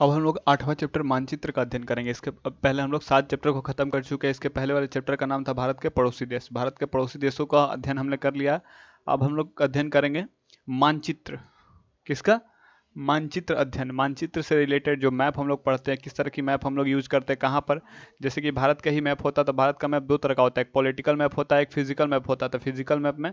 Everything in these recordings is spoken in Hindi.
अब हम लोग आठवां चैप्टर मानचित्र का अध्ययन करेंगे इसके पहले हम लोग सात चैप्टर को खत्म कर चुके हैं इसके पहले वाले चैप्टर का नाम था भारत के पड़ोसी देश भारत के पड़ोसी देशों का अध्ययन हमने कर लिया अब हम लोग अध्ययन करेंगे मानचित्र किसका मानचित्र अध्ययन मानचित्र से रिलेटेड जो मैप हम लोग पढ़ते हैं किस तरह की मैप हम लोग यूज करते हैं कहाँ पर जैसे कि भारत का ही मैप होता है तो भारत का मैप दो तरह का होता है एक पॉलिटिकल मैप होता है एक फिजिकल मैप होता है तो फिजिकल मैप में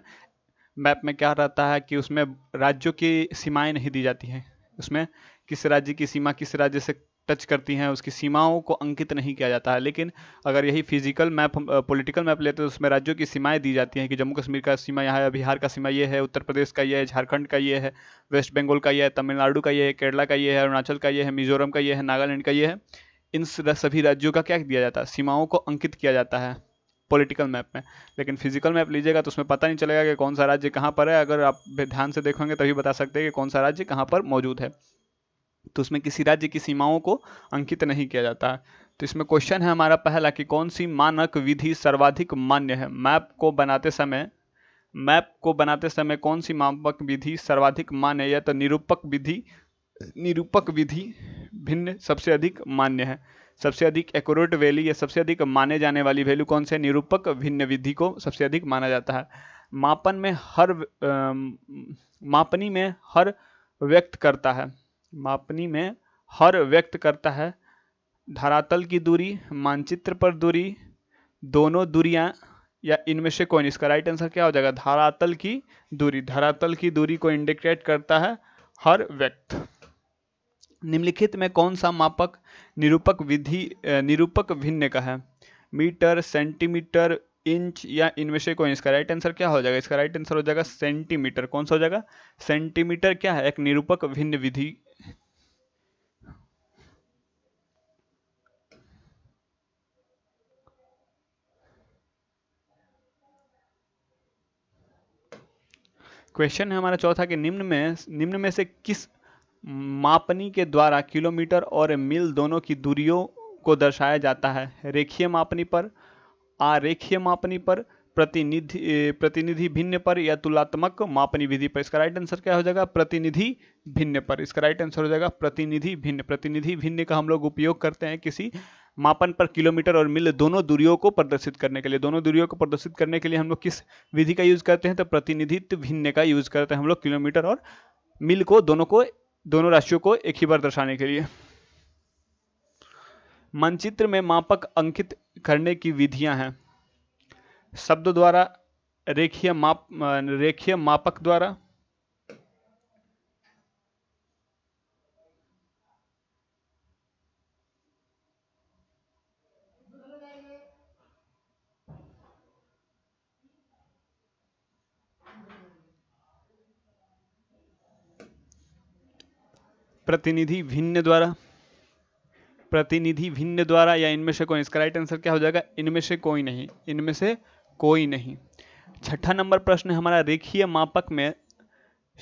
मैप में क्या रहता है कि उसमें राज्यों की सीमाएं नहीं दी जाती हैं उसमें किस राज्य की सीमा किस राज्य से टच करती हैं उसकी सीमाओं को अंकित नहीं किया जाता है लेकिन अगर यही फिजिकल मैप पॉलिटिकल मैप लेते हैं तो उसमें राज्यों की सीमाएं दी जाती हैं कि जम्मू कश्मीर का सीमा यहाँ है बिहार का सीमा ये है उत्तर प्रदेश का ये है झारखंड का ये है वेस्ट बंगाल का ये है तमिलनाडु का ये है केरला का ये है अरुणाचल का ये है मिजोरम का ये है नागालैंड का ये है इन सभी राज्यों का क्या दिया जाता है सीमाओं को अंकित किया जाता है पॉलिटिकल मैप में लेकिन फिजिकल मैप लीजिएगा तो उसमें पता नहीं चलेगा कि कौन सा राज्य कहाँ पर है अगर आप ध्यान से देखेंगे तभी बता सकते हैं कि कौन सा राज्य कहाँ पर मौजूद है तो उसमें किसी राज्य की सीमाओं को अंकित नहीं किया जाता है तो इसमें क्वेश्चन है हमारा पहला कि कौन सी मानक विधि सर्वाधिक मान्य है मैप को बनाते समय मैप को बनाते समय कौन सी मापक विधि सर्वाधिक मान्य है या तो निरूपक विधि निरूपक विधि भिन्न सबसे अधिक मान्य है सबसे अधिक एकट वैली या सबसे अधिक माने जाने वाली वैल्यू कौन से निरूपक भिन्न विधि को सबसे अधिक माना जाता है मापन में हर आ, मापनी में हर व्यक्त करता है मापनी में हर व्यक्त करता है धरातल की दूरी मानचित्र पर दूरी दोनों दूरियां या इनमें से कोई इसका राइट आंसर क्या हो जाएगा धरातल की दूरी धरातल की दूरी को इंडिकेट करता है हर व्यक्त निम्नलिखित में कौन सा मापक निरूपक विधि निरूपक भिन्न का है मीटर सेंटीमीटर इंच या इनमें से कोई इसका राइट आंसर क्या हो जाएगा इसका राइट आंसर हो जाएगा सेंटीमीटर कौन सा हो जाएगा सेंटीमीटर क्या है एक निरूपक भिन्न विधि क्वेश्चन है हमारा चौथा कि निम्न में निम्न में से किस मापनी के द्वारा किलोमीटर और मील दोनों की दूरियों को दर्शाया जाता है रेखीय मापनी पर आरेखीय मापनी पर प्रतिनिधि प्रतिनिधि भिन्न पर या तुलनात्मक मापनी विधि पर इसका राइट आंसर क्या हो जाएगा प्रतिनिधि भिन्न पर इसका राइट आंसर हो जाएगा प्रतिनिधि भिन्न प्रतिनिधि भिन्न का हम लोग उपयोग करते हैं किसी मापन पर किलोमीटर और मिल दोनों दूरियों को प्रदर्शित करने के लिए दोनों दूरियों को प्रदर्शित करने के लिए हम लोग किस विधि का यूज करते हैं तो प्रतिनिधित्व भिन्न का यूज करते हैं हम लोग किलोमीटर और मिल को दोनों को दोनों राशियों को एक ही बार दर्शाने के लिए मानचित्र में मापक अंकित करने की विधियां हैं शब्द द्वारा रेखीय माप रेखीय मापक द्वारा प्रतिनिधि भिन्न द्वारा प्रतिनिधि भिन्न द्वारा या इनमें से कोई इसका राइट आंसर क्या हो जाएगा इनमें से कोई नहीं इनमें से कोई नहीं छठा नंबर प्रश्न हमारा रेखीय मापक में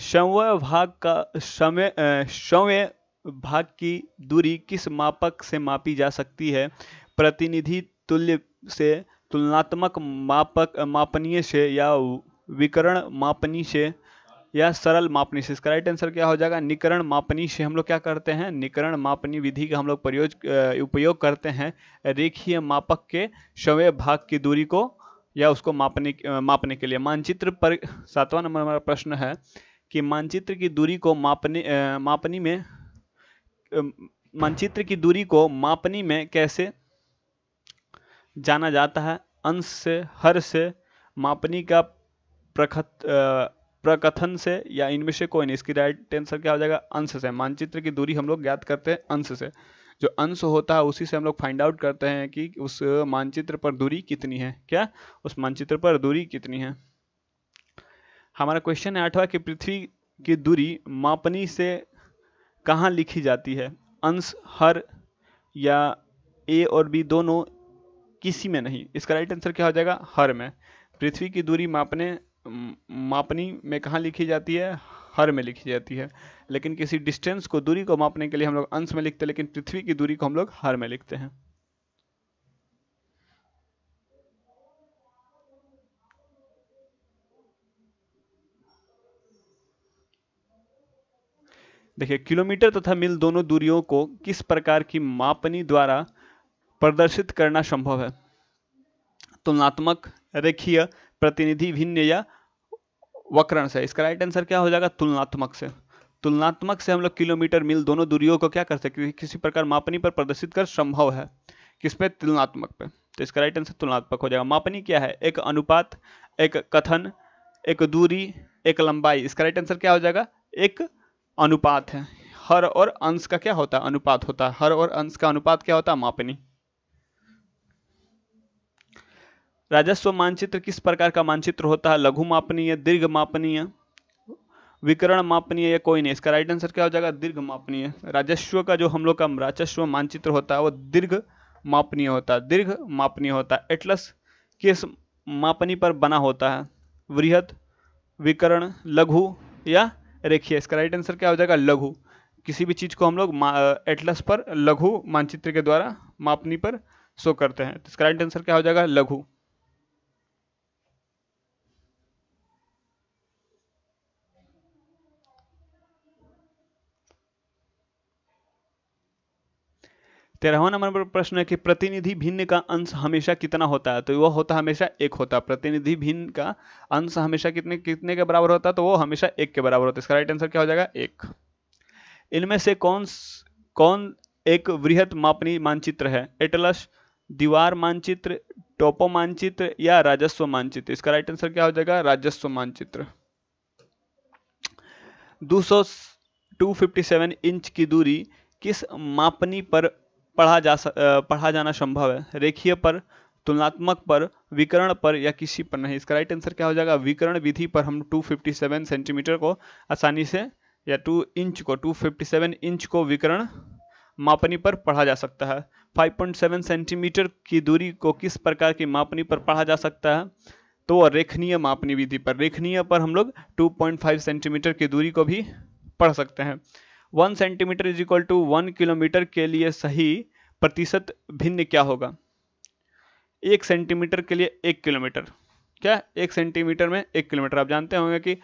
समय भाग का समय समय भाग की दूरी किस मापक से मापी जा सकती है प्रतिनिधि तुल्य से तुलनात्मक मापक मापनीय से या विकरण मापनी से या सरल मापनी से इसका राइट आंसर क्या हो जाएगा निकरण मापनी से हम लोग क्या करते हैं निकरण मापनी विधि का हम लोग प्रयोग उपयोग करते हैं रेखीय मापक के शवे भाग की दूरी को या उसको मापने मापने के लिए मानचित्र पर सातवां नंबर हमारा प्रश्न है कि मानचित्र की दूरी को मापने मापनी में मानचित्र की दूरी को मापनी में कैसे जाना जाता है अंश से हर से मापनी का प्रखत प्रकथन से या इनमें से कोई नहीं इसकी राइट आंसर क्या हो जाएगा अंश से मानचित्र की दूरी हम लोग ज्ञात करते हैं अंश से जो अंश होता है उसी से हम लोग फाइंड आउट करते हैं कि उस मानचित्र पर दूरी कितनी है क्या उस मानचित्र पर दूरी कितनी है हमारा क्वेश्चन है आठवा कि पृथ्वी की दूरी मापनी से कहाँ लिखी जाती है अंश हर या ए और बी दोनों किसी में नहीं इसका राइट आंसर क्या हो जाएगा हर में पृथ्वी की दूरी मापने मापनी में कहाँ लिखी जाती है हर में लिखी जाती है लेकिन किसी डिस्टेंस को दूरी को मापने के लिए हम लोग अंश में लिखते हैं लेकिन पृथ्वी की दूरी को हम लोग हर में लिखते हैं देखिए किलोमीटर तथा तो मील दोनों दूरियों को किस प्रकार की मापनी द्वारा प्रदर्शित करना संभव है तुलनात्मक रेखीय प्रतिनिधि भिन्न या वक्रण से इसका राइट आंसर क्या हो जाएगा तुलनात्मक से तुलनात्मक से हम लोग किलोमीटर मील दोनों दूरियों को क्या कर सकते हैं किसी प्रकार मापनी पर प्रदर्शित कर संभव है किस पे तुलनात्मक पे तो इसका राइट आंसर तुलनात्मक हो जाएगा मापनी क्या है एक अनुपात एक कथन एक दूरी एक लंबाई इसका राइट आंसर क्या हो जाएगा एक अनुपात है हर और अंश का क्या होता है अनुपात होता है हर और अंश का अनुपात क्या होता है मापनी राजस्व मानचित्र किस प्रकार का मानचित्र होता है लघु मापनीय दीर्घ मापनीय विकरण मापनीय या कोई नहीं इसका राइट आंसर क्या हो जाएगा दीर्घ मापनीय राजस्व का जो हम लोग का राजस्व मानचित्र होता है वो दीर्घ मापनीय होता है दीर्घ मापनीय होता है एटलस किस मापनी पर बना होता है वृहत विकरण लघु या रेखीय इसका राइट आंसर क्या हो जाएगा लघु किसी भी चीज़ को हम लोग एटलस पर लघु मानचित्र के द्वारा मापनी पर शो करते हैं तो इसका राइट आंसर क्या हो जाएगा लघु तेरहवा नंबर पर प्रश्न है कि प्रतिनिधि भिन्न का अंश हमेशा कितना होता है तो वह होता हमेशा एक होता है प्रतिनिधि भिन्न का अंश हमेशा कितने कितने के बराबर होता है तो वो हमेशा एक के बराबर होता है इसका राइट आंसर क्या हो जाएगा एक इनमें से कौन कौन एक वृहत मापनी मानचित्र है एटलस दीवार मानचित्र टोपो मानचित्र या राजस्व मानचित्र इसका राइट आंसर क्या हो जाएगा राजस्व मानचित्र दो 257 इंच की दूरी किस मापनी पर पढ़ा जा पढ़ा जाना संभव है रेखीय पर तुलनात्मक पर विकरण पर या किसी पर नहीं इसका राइट आंसर क्या हो जाएगा विकरण विधि पर हम 257 सेंटीमीटर को आसानी से या 2 इंच को 257 इंच को विकरण मापनी पर पढ़ा जा सकता है 5.7 सेंटीमीटर की दूरी को किस प्रकार की मापनी पर पढ़ा जा सकता है तो रेखनीय मापनी विधि पर रेखनीय पर हम लोग टू सेंटीमीटर की दूरी को भी पढ़ सकते हैं one centimetre is equal to one kilometre के लिए सही प्रतिशत भिन्न क्या होगा एक सेंटीमीटर के लिए एक किलोमीटर क्या एक सेंटीमीटर में एक किलोमीटर आप जानते होंगे कि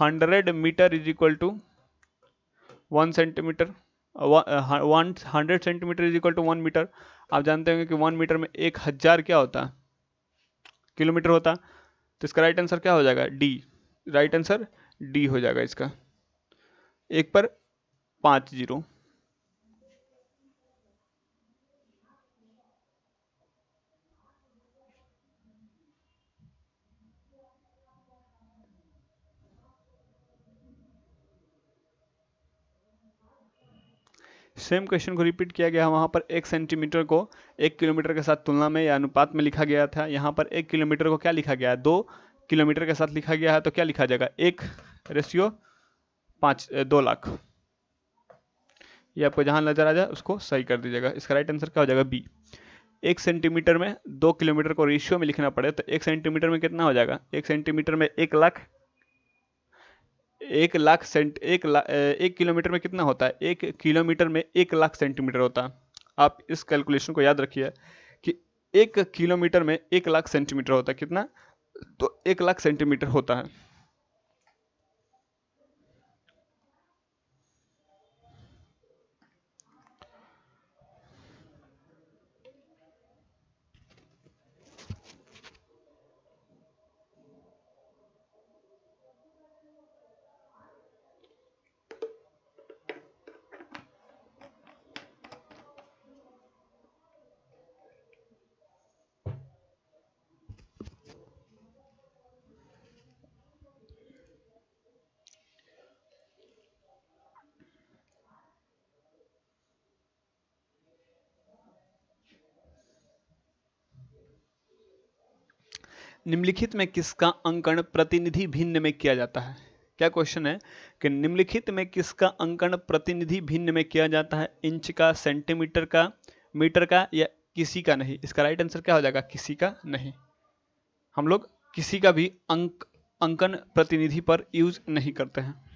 hundred metre is equal to one centimetre one hundred centimetre is equal to one metre आप जानते होंगे कि वन मीटर में एक हज़ार क्या होता है किलोमीटर होता तो इसका राइट आंसर क्या हो जाएगा डी राइट आंसर डी हो जाएगा इसका एक पर पाँच जीरो सेम क्वेश्चन को रिपीट किया गया वहाँ पर एक सेंटीमीटर को एक किलोमीटर के साथ तुलना में या अनुपात में लिखा गया था यहाँ पर एक किलोमीटर को क्या लिखा गया है दो किलोमीटर के साथ लिखा गया है तो क्या लिखा जाएगा एक रेशियो पाँच दो लाख ये आपको जहां नज़र आ जाए उसको सही कर दीजिएगा इसका राइट आंसर क्या हो जाएगा बी एक सेंटीमीटर में दो किलोमीटर को रेशियो में लिखना पड़े तो एक सेंटीमीटर में कितना हो जाएगा एक सेंटीमीटर में एक लाख एक लाख सेंट एक ला, एक किलोमीटर में कितना होता है एक किलोमीटर में एक लाख सेंटीमीटर होता है आप इस कैलकुलेशन को याद रखिए कि एक किलोमीटर में एक लाख सेंटीमीटर होता है कितना तो एक लाख सेंटीमीटर होता है निम्नलिखित में किसका अंकन प्रतिनिधि भिन्न में किया जाता है क्या क्वेश्चन है कि निम्नलिखित में किसका अंकन प्रतिनिधि भिन्न में किया जाता है इंच का सेंटीमीटर का मीटर का या किसी का नहीं इसका राइट आंसर क्या हो जाएगा किसी का नहीं हम लोग किसी का भी अंक अंकन प्रतिनिधि पर यूज नहीं करते हैं